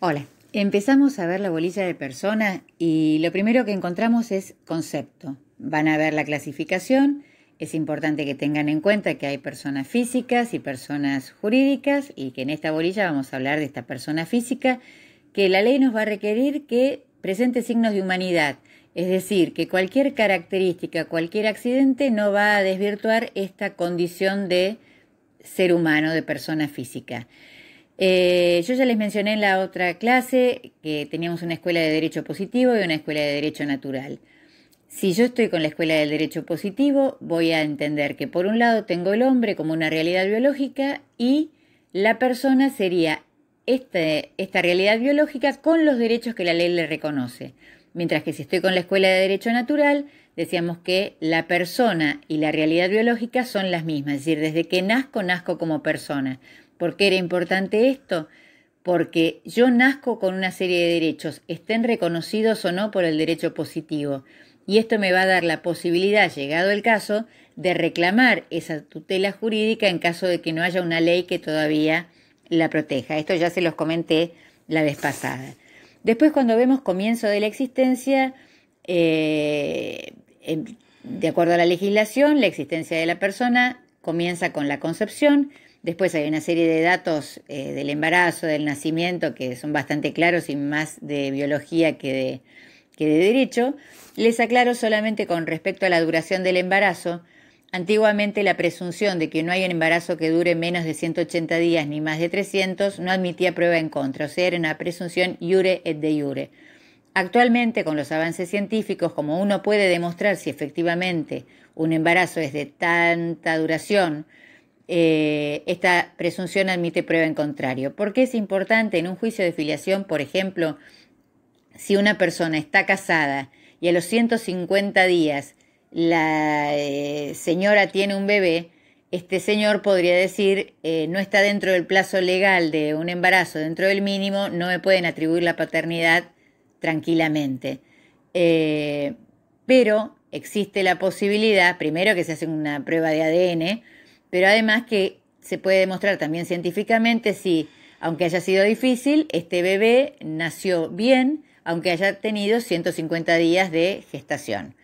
Hola, empezamos a ver la bolilla de personas y lo primero que encontramos es concepto. Van a ver la clasificación. Es importante que tengan en cuenta que hay personas físicas y personas jurídicas y que en esta bolilla vamos a hablar de esta persona física que la ley nos va a requerir que presente signos de humanidad, es decir, que cualquier característica, cualquier accidente no va a desvirtuar esta condición de ser humano, de persona física. Eh, yo ya les mencioné en la otra clase que teníamos una escuela de derecho positivo y una escuela de derecho natural. Si yo estoy con la escuela del derecho positivo, voy a entender que por un lado tengo el hombre como una realidad biológica y la persona sería este, esta realidad biológica con los derechos que la ley le reconoce. Mientras que si estoy con la escuela de derecho natural, decíamos que la persona y la realidad biológica son las mismas, es decir, desde que nazco, nazco como persona. ¿Por qué era importante esto? Porque yo nazco con una serie de derechos, estén reconocidos o no por el derecho positivo. Y esto me va a dar la posibilidad, llegado el caso, de reclamar esa tutela jurídica en caso de que no haya una ley que todavía la proteja. Esto ya se los comenté la vez pasada. Después, cuando vemos comienzo de la existencia, eh, de acuerdo a la legislación, la existencia de la persona comienza con la concepción, Después hay una serie de datos eh, del embarazo, del nacimiento, que son bastante claros y más de biología que de, que de derecho. Les aclaro solamente con respecto a la duración del embarazo. Antiguamente la presunción de que no hay un embarazo que dure menos de 180 días ni más de 300 no admitía prueba en contra, o sea, era una presunción iure et de iure. Actualmente, con los avances científicos, como uno puede demostrar si efectivamente un embarazo es de tanta duración eh, esta presunción admite prueba en contrario. ¿Por qué es importante en un juicio de filiación, por ejemplo, si una persona está casada y a los 150 días la eh, señora tiene un bebé, este señor podría decir eh, no está dentro del plazo legal de un embarazo, dentro del mínimo, no me pueden atribuir la paternidad tranquilamente. pero existe la posibilidad, primero que se hace una prueba de ADN, pero además que se puede demostrar también científicamente si, aunque haya sido difícil, este bebé nació bien, aunque haya tenido 150 días de gestación.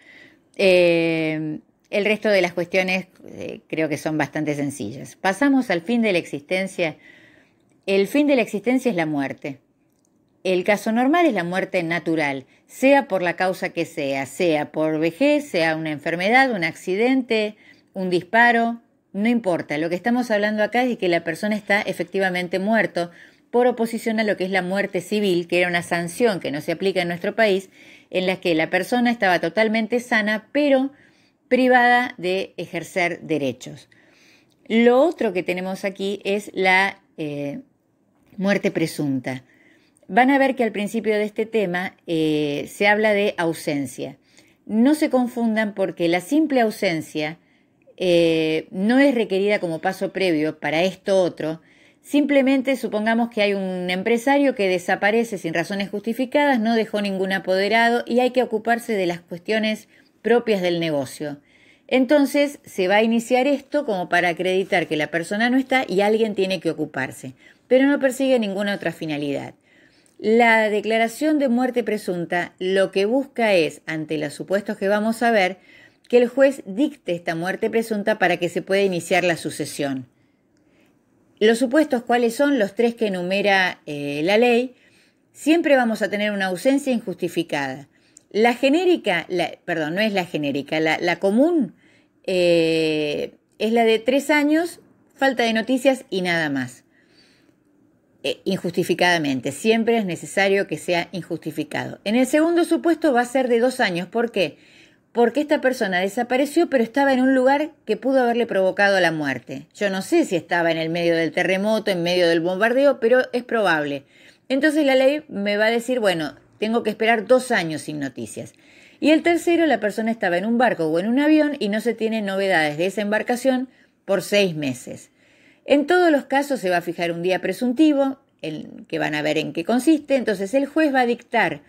Eh, el resto de las cuestiones eh, creo que son bastante sencillas. Pasamos al fin de la existencia. El fin de la existencia es la muerte. El caso normal es la muerte natural, sea por la causa que sea, sea por vejez, sea una enfermedad, un accidente, un disparo, no importa, lo que estamos hablando acá es de que la persona está efectivamente muerto por oposición a lo que es la muerte civil, que era una sanción que no se aplica en nuestro país, en la que la persona estaba totalmente sana, pero privada de ejercer derechos. Lo otro que tenemos aquí es la eh, muerte presunta. Van a ver que al principio de este tema eh, se habla de ausencia. No se confundan porque la simple ausencia eh, no es requerida como paso previo para esto otro, simplemente supongamos que hay un empresario que desaparece sin razones justificadas, no dejó ningún apoderado y hay que ocuparse de las cuestiones propias del negocio. Entonces se va a iniciar esto como para acreditar que la persona no está y alguien tiene que ocuparse, pero no persigue ninguna otra finalidad. La declaración de muerte presunta lo que busca es, ante los supuestos que vamos a ver, el juez dicte esta muerte presunta para que se pueda iniciar la sucesión. Los supuestos, ¿cuáles son? Los tres que enumera eh, la ley. Siempre vamos a tener una ausencia injustificada. La genérica, perdón, no es la genérica, la, común eh, es la de tres años, falta de noticias y nada más. Eh, injustificadamente, siempre es necesario que sea injustificado. En el segundo supuesto va a ser de dos años, ¿por qué? porque esta persona desapareció pero estaba en un lugar que pudo haberle provocado la muerte. Yo no sé si estaba en el medio del terremoto, en medio del bombardeo, pero es probable. Entonces la ley me va a decir, bueno, tengo que esperar dos años sin noticias. Y el tercero, la persona estaba en un barco o en un avión y no se tiene novedades de esa embarcación por seis meses. En todos los casos se va a fijar un día presuntivo, el que van a ver en qué consiste, entonces el juez va a dictar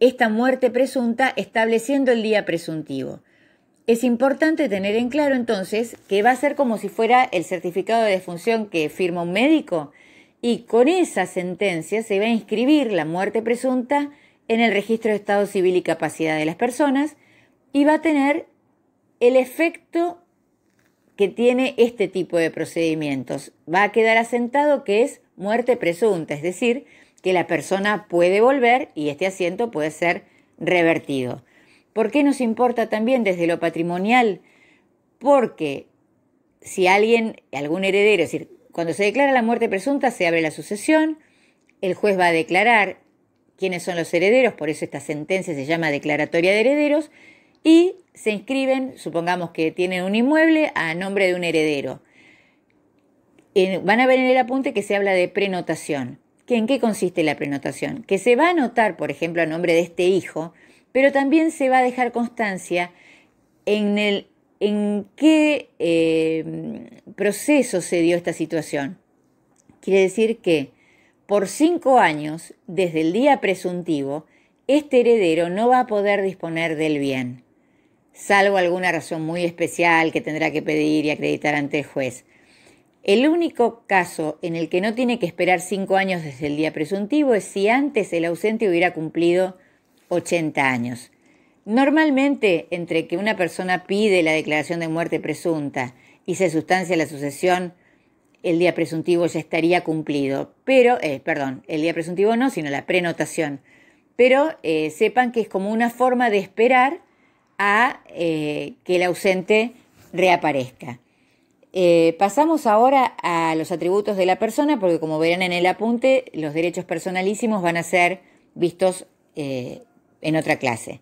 esta muerte presunta estableciendo el día presuntivo. Es importante tener en claro entonces que va a ser como si fuera el certificado de defunción que firma un médico y con esa sentencia se va a inscribir la muerte presunta en el registro de estado civil y capacidad de las personas y va a tener el efecto que tiene este tipo de procedimientos. Va a quedar asentado que es muerte presunta, es decir, que la persona puede volver y este asiento puede ser revertido. ¿Por qué nos importa también desde lo patrimonial? Porque si alguien, algún heredero, es decir, cuando se declara la muerte presunta se abre la sucesión, el juez va a declarar quiénes son los herederos, por eso esta sentencia se llama declaratoria de herederos, y se inscriben, supongamos que tienen un inmueble a nombre de un heredero. Eh, van a ver en el apunte que se habla de prenotación que en qué consiste la prenotación, que se va a anotar, por ejemplo, a nombre de este hijo, pero también se va a dejar constancia en, el, en qué em, proceso se dio esta situación. Quiere decir que por cinco años, desde el día presuntivo, este heredero no va a poder disponer del bien, salvo alguna razón muy especial que tendrá que pedir y acreditar ante el juez. El único caso en el que no tiene que esperar cinco años desde el día presuntivo es si antes el ausente hubiera cumplido 80 años. Normalmente, entre que una persona pide la declaración de muerte presunta y se sustancia la sucesión, el día presuntivo ya estaría cumplido. Pero, eh, perdón, el día presuntivo no, sino la prenotación. Pero eh, sepan que es como una forma de esperar a eh, que el ausente reaparezca. Eh, pasamos ahora a los atributos de la persona, porque como verán en el apunte, los derechos personalísimos van a ser vistos eh, en otra clase.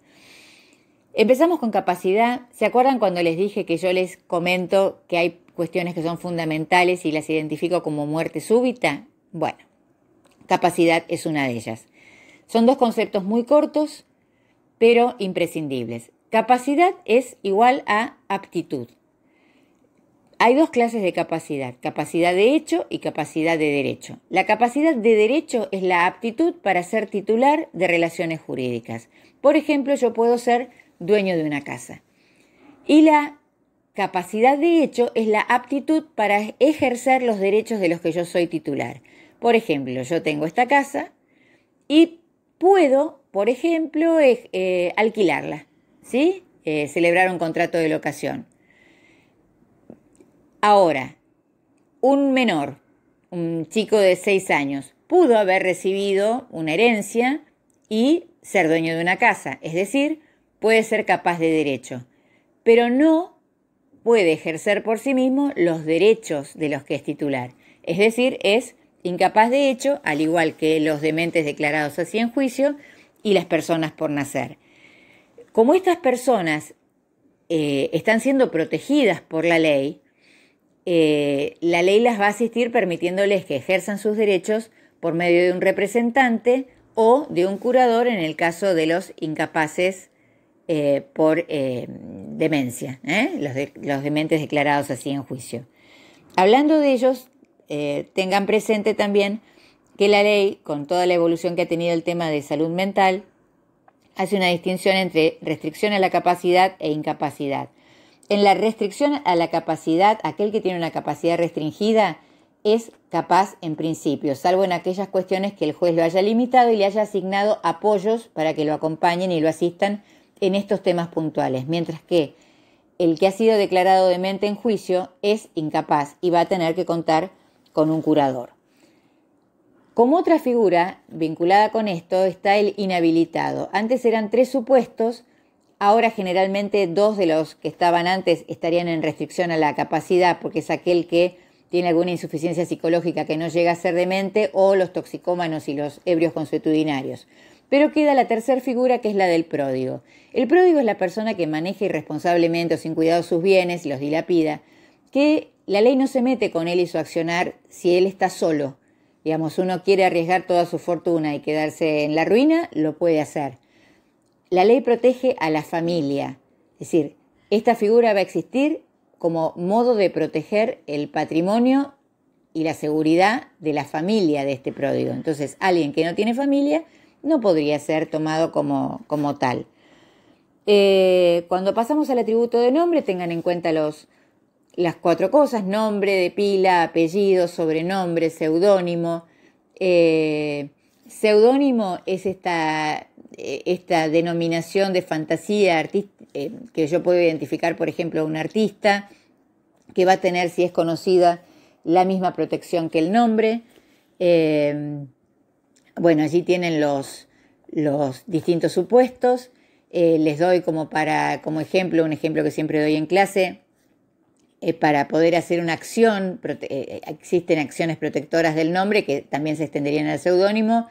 Empezamos con capacidad. ¿Se acuerdan cuando les dije que yo les comento que hay cuestiones que son fundamentales y las identifico como muerte súbita? Bueno, capacidad es una de ellas. Son dos conceptos muy cortos, pero imprescindibles. Capacidad es igual a aptitud. Hay dos clases de capacidad, capacidad de hecho y capacidad de derecho. La capacidad de derecho es la aptitud para ser titular de relaciones jurídicas. Por ejemplo, yo puedo ser dueño de una casa. Y la capacidad de hecho es la aptitud para ejercer los derechos de los que yo soy titular. Por ejemplo, yo tengo esta casa y puedo, por ejemplo, eh, eh, alquilarla, ¿sí? Eh, celebrar un contrato de locación. Ahora, un menor, un chico de 6 años, pudo haber recibido una herencia y ser dueño de una casa, es decir, puede ser capaz de derecho, pero no puede ejercer por sí mismo los derechos de los que es titular, es decir, es incapaz de hecho, al igual que los dementes declarados así en juicio y las personas por nacer. Como estas personas eh, están siendo protegidas por la ley, eh, la ley las va a asistir permitiéndoles que ejerzan sus derechos por medio de un representante o de un curador en el caso de los incapaces eh, por eh, demencia, los, los, dementes declarados así en juicio. Hablando de ellos, tengan presente también que la ley, con toda la evolución que ha tenido el tema de salud mental, hace una distinción entre restricción a la capacidad e incapacidad. En la restricción a la capacidad, aquel que tiene una capacidad restringida es capaz en principio, salvo en aquellas cuestiones que el juez lo haya limitado y le haya asignado apoyos para que lo acompañen y lo asistan en estos temas puntuales, mientras que el que ha sido declarado demente en juicio es incapaz y va a tener que contar con un curador. Como otra figura vinculada con esto está el inhabilitado. Antes eran tres supuestos, Ahora generalmente dos de los que estaban antes estarían en restricción a la capacidad porque es aquel que tiene alguna insuficiencia psicológica que no llega a ser demente o los toxicómanos y los ebrios consuetudinarios. Pero queda la tercera figura que es la del pródigo. El pródigo es la persona que maneja irresponsablemente o sin cuidado sus bienes y los dilapida, que la ley no se mete con él y su accionar si él está solo. Digamos, uno quiere arriesgar toda su fortuna y quedarse en la ruina, lo puede hacer la ley protege a la familia. Es decir, esta figura va a existir como modo de proteger el patrimonio y la seguridad de la familia de este pródigo. Entonces, alguien que no tiene familia no podría ser tomado como, como tal. Eh, cuando pasamos al atributo de nombre, tengan en cuenta los, las cuatro cosas, nombre de pila, apellido, sobrenombre, seudónimo. Eh, Seudónimo es eh, esta, denominación de fantasía eh, que yo puedo identificar, por ejemplo, a un artista que va a tener, si es conocida, la misma protección que el nombre. Em, bueno, allí tienen los, distintos supuestos. Eh, les doy para, como ejemplo, un ejemplo que siempre doy en clase, eh, para poder hacer una acción, eh, eh, existen acciones protectoras del nombre que también se extenderían al seudónimo.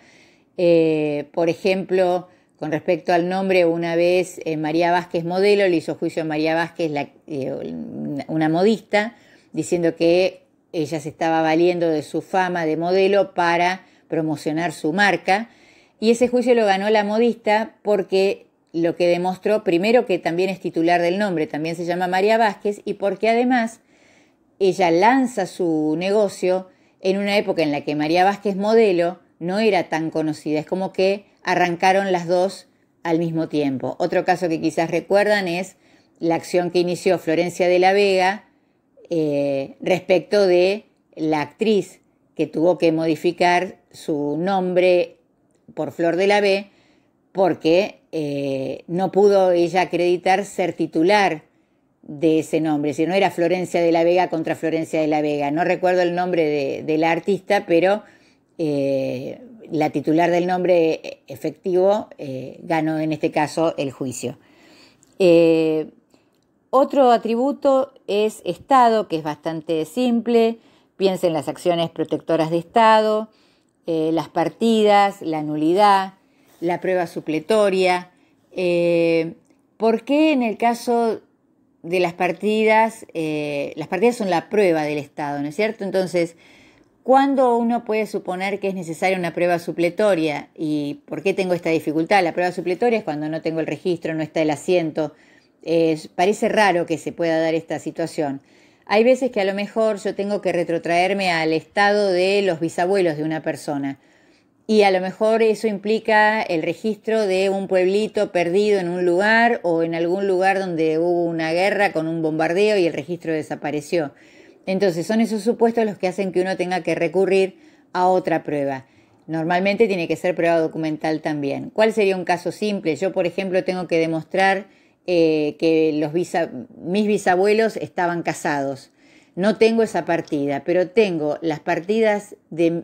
por ejemplo, con respecto al nombre, una vez María Vázquez Modelo le hizo juicio a María Vázquez, una modista, diciendo que ella se estaba valiendo de su fama de modelo para promocionar su marca. Y ese juicio lo ganó la modista porque lo que demostró primero que también es titular del nombre, también se llama María Vázquez, y porque además ella lanza su negocio en una época en la que María Vázquez modelo no era tan conocida, es como que arrancaron las dos al mismo tiempo. Otro caso que quizás recuerdan es la acción que inició Florencia de la Vega eh, respecto de la actriz que tuvo que modificar su nombre por Flor de la B porque eh, no pudo ella acreditar ser titular de ese nombre, si no era Florencia de la Vega contra Florencia de la Vega. No recuerdo el nombre de, la artista, pero eh, la titular del nombre efectivo eh, ganó en este caso el juicio. otro atributo es Estado, que es bastante simple. Piensa en las acciones protectoras de Estado, las partidas, la nulidad, la prueba supletoria. Eh, ¿Por qué en el caso de las partidas, eh, las partidas son la prueba del Estado, ¿no es cierto? Entonces, ¿cuándo uno puede suponer que es necesaria una prueba supletoria? ¿Y por qué tengo esta dificultad? La prueba supletoria es cuando no tengo el registro, no está el asiento. parece raro que se pueda dar esta situación. Hay veces que a lo mejor yo tengo que retrotraerme al estado de los bisabuelos de una persona y a lo mejor eso implica el registro de un pueblito perdido en un lugar o en algún lugar donde hubo una guerra con un bombardeo y el registro desapareció. Entonces son esos supuestos los que hacen que uno tenga que recurrir a otra prueba. Normalmente tiene que ser prueba documental también. ¿Cuál sería un caso simple? Yo, por ejemplo, tengo que demostrar eh, que los mis bisabuelos estaban casados. No tengo esa partida, pero tengo las partidas de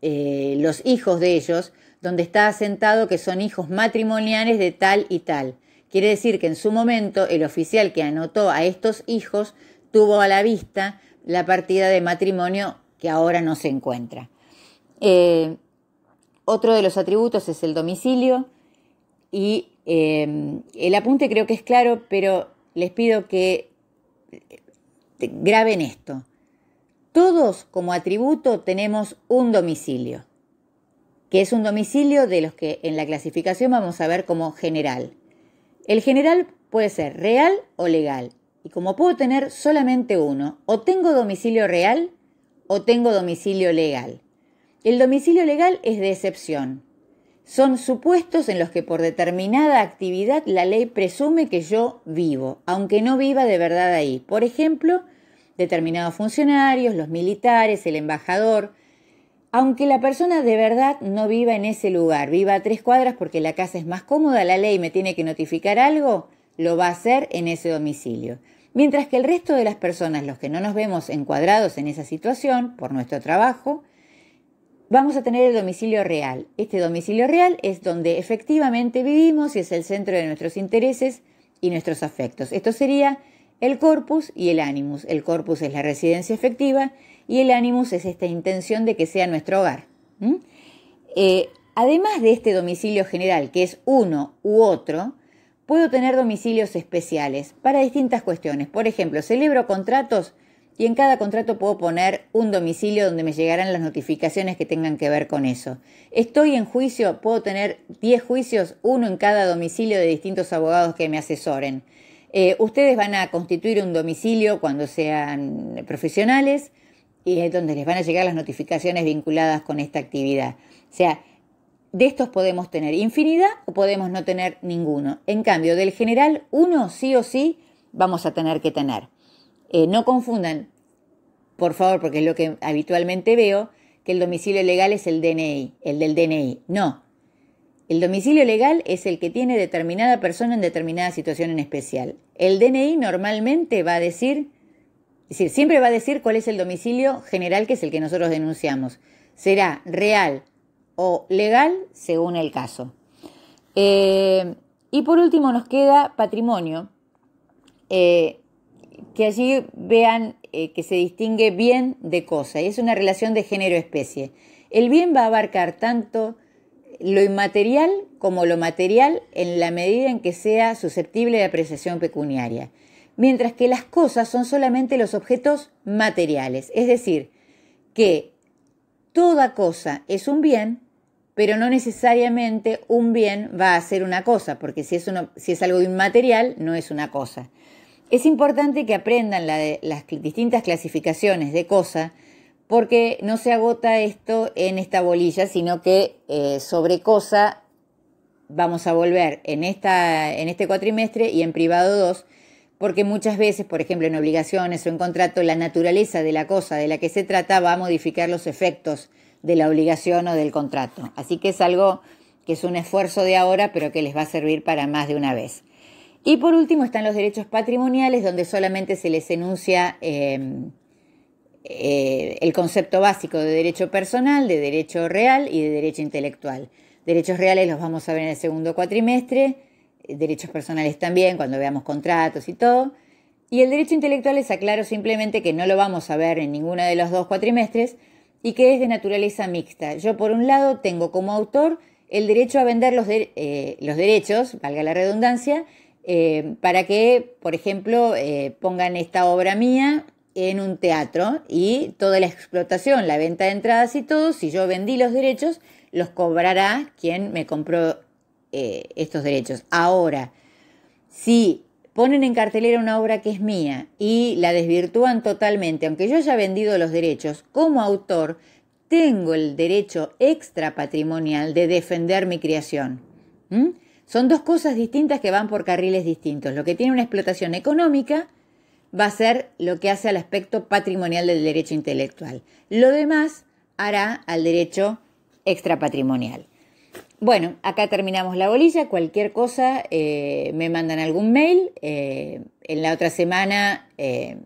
eh, los hijos de ellos, donde está asentado que son hijos matrimoniales de tal y tal. Quiere decir que en su momento el oficial que anotó a estos hijos tuvo a la vista la partida de matrimonio que ahora no se encuentra. Eh, otro de los atributos es el domicilio y em, el apunte creo que es claro, pero les pido que eh, graben esto. Todos como atributo tenemos un domicilio, que es un domicilio de los que en la clasificación vamos a ver como general. El general puede ser real o legal, y como puedo tener solamente uno, o tengo domicilio real o tengo domicilio legal. El domicilio legal es de excepción. Son supuestos en los que por determinada actividad la ley presume que yo vivo, aunque no viva de verdad ahí. Por ejemplo, determinados funcionarios, los militares, el embajador, aunque la persona de verdad no viva en ese lugar, viva a tres cuadras porque la casa es más cómoda, la ley me tiene que notificar algo, lo va a hacer en ese domicilio. Mientras que el resto de las personas, los que no nos vemos encuadrados en esa situación por nuestro trabajo, vamos a tener el domicilio real. Este domicilio real es donde efectivamente vivimos y es el centro de nuestros intereses y nuestros afectos. Esto sería el corpus y el animus. El corpus es la residencia efectiva y el animus es esta intención de que sea nuestro hogar. Eh, además de este domicilio general, que es uno u otro, puedo tener domicilios especiales para distintas cuestiones. Por ejemplo, celebro contratos y en cada contrato puedo poner un domicilio donde me llegarán las notificaciones que tengan que ver con eso. Estoy en juicio, puedo tener 10 juicios, uno en cada domicilio de distintos abogados que me asesoren. Eh, ustedes van a constituir un domicilio cuando sean profesionales y es donde les van a llegar las notificaciones vinculadas con esta actividad. O sea, de estos podemos tener infinidad o podemos no tener ninguno. En cambio, del general, uno sí o sí vamos a tener que tener. Eh, no confundan, por favor, porque es lo que habitualmente veo, que el domicilio legal es el DNI, el del DNI. No, el domicilio legal es el que tiene determinada persona en determinada situación en especial. El DNI normalmente va a decir, es decir, siempre va a decir cuál es el domicilio general que es el que nosotros denunciamos. Será real o legal según el caso. Eh, y por último nos queda patrimonio, eh, que allí vean eh, que se distingue bien de cosa, y es una relación de género-especie. El bien va a abarcar tanto lo inmaterial como lo material en la medida en que sea susceptible de apreciación pecuniaria, mientras que las cosas son solamente los objetos materiales, es decir, que toda cosa es un bien, pero no necesariamente un bien va a ser una cosa, porque si es, algo inmaterial, no es una cosa. Es importante que aprendan las distintas clasificaciones de cosa, porque no se agota esto en esta bolilla, sino que eh, sobre cosa vamos a volver en, esta, en este cuatrimestre y en privado 2, porque muchas veces, por ejemplo, en obligaciones o en contrato, la naturaleza de la cosa de la que se trata va a modificar los efectos de la obligación o del contrato. Así que es algo que es un esfuerzo de ahora, pero que les va a servir para más de una vez. Y por último están los derechos patrimoniales, donde solamente se les enuncia... Eh, eh, el concepto básico de derecho personal, de derecho real y de derecho intelectual. Derechos reales los vamos a ver en el segundo cuatrimestre, eh, derechos personales también, cuando veamos contratos y todo. Y el derecho intelectual es aclaro simplemente que no lo vamos a ver en ninguno de los dos cuatrimestres y que es de naturaleza mixta. Yo por un lado tengo como autor el derecho a vender los, eh, derechos, valga la redundancia, para que, por ejemplo, pongan esta obra mía en un teatro y toda la explotación, la venta de entradas y todo, si yo vendí los derechos, los cobrará quien me compró eh, estos derechos. Ahora, si ponen en cartelera una obra que es mía y la desvirtúan totalmente, aunque yo haya vendido los derechos, como autor tengo el derecho extrapatrimonial de defender mi creación. ¿Mm? Son dos cosas distintas que van por carriles distintos. Lo que tiene una explotación económica va a ser lo que hace al aspecto patrimonial del derecho intelectual. Lo demás hará al derecho extrapatrimonial. Bueno, acá terminamos la bolilla. Cualquier cosa, eh, me mandan algún mail. Eh, en la otra semana eh,